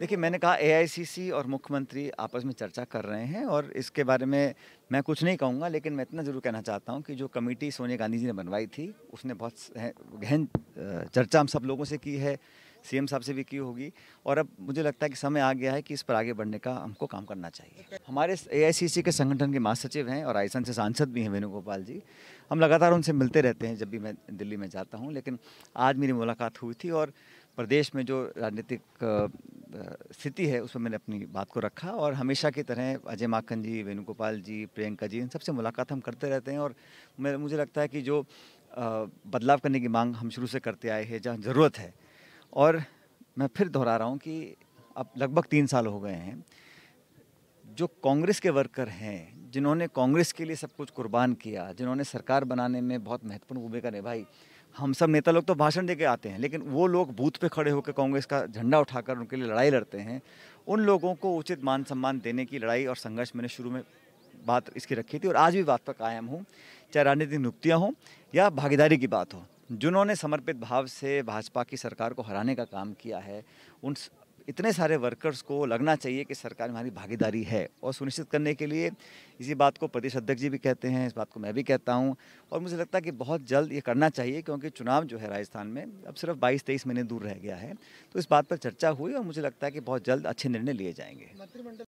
देखिए मैंने कहा एआईसीसी और मुख्यमंत्री आपस में चर्चा कर रहे हैं और इसके बारे में मैं कुछ नहीं कहूँगा लेकिन मैं इतना ज़रूर कहना चाहता हूँ कि जो कमेटी सोनिया गांधी जी ने बनवाई थी उसने बहुत गहन चर्चा हम सब लोगों से की है सीएम साहब से भी की होगी और अब मुझे लगता है कि समय आ गया है कि इस पर आगे बढ़ने का हमको काम करना चाहिए हमारे एआईसीसी के संगठन के महासचिव हैं और आईसन से सांसद भी हैं वेणुगोपाल जी हम लगातार उनसे मिलते रहते हैं जब भी मैं दिल्ली में जाता हूँ लेकिन आज मेरी मुलाकात हुई थी और प्रदेश में जो राजनीतिक स्थिति है उसमें मैंने अपनी बात को रखा और हमेशा की तरह अजय माखन जी वेणुगोपाल जी प्रियंका जी इन सबसे मुलाकात हम करते रहते हैं और मैं मुझे लगता है कि जो बदलाव करने की मांग हम शुरू से करते आए हैं जहाँ ज़रूरत है और मैं फिर दोहरा रहा हूँ कि अब लगभग तीन साल हो गए हैं जो कांग्रेस के वर्कर हैं जिन्होंने कांग्रेस के लिए सब कुछ कुर्बान किया जिन्होंने सरकार बनाने में बहुत महत्वपूर्ण भूमिका निभाई हम सब नेता लोग तो भाषण दे के आते हैं लेकिन वो लोग बूथ पे खड़े होकर कांग्रेस का झंडा उठाकर उनके लिए लड़ाई लड़ते हैं उन लोगों को उचित मान सम्मान देने की लड़ाई और संघर्ष मैंने शुरू में बात इसकी रखी थी और आज भी बात पर कायम हूँ चाहे राजनीतिक नियुक्तियाँ हों या भागीदारी की बात हो जिन्होंने समर्पित भाव से भाजपा की सरकार को हराने का काम किया है उन इतने सारे वर्कर्स को लगना चाहिए कि सरकार में हमारी भागीदारी है और सुनिश्चित करने के लिए इसी बात को प्रदेश अध्यक्ष जी भी कहते हैं इस बात को मैं भी कहता हूँ और मुझे लगता है कि बहुत जल्द ये करना चाहिए क्योंकि चुनाव जो है राजस्थान में अब सिर्फ बाईस तेईस महीने दूर रह गया है तो इस बात पर चर्चा हुई और मुझे लगता है कि बहुत जल्द अच्छे निर्णय लिए जाएंगे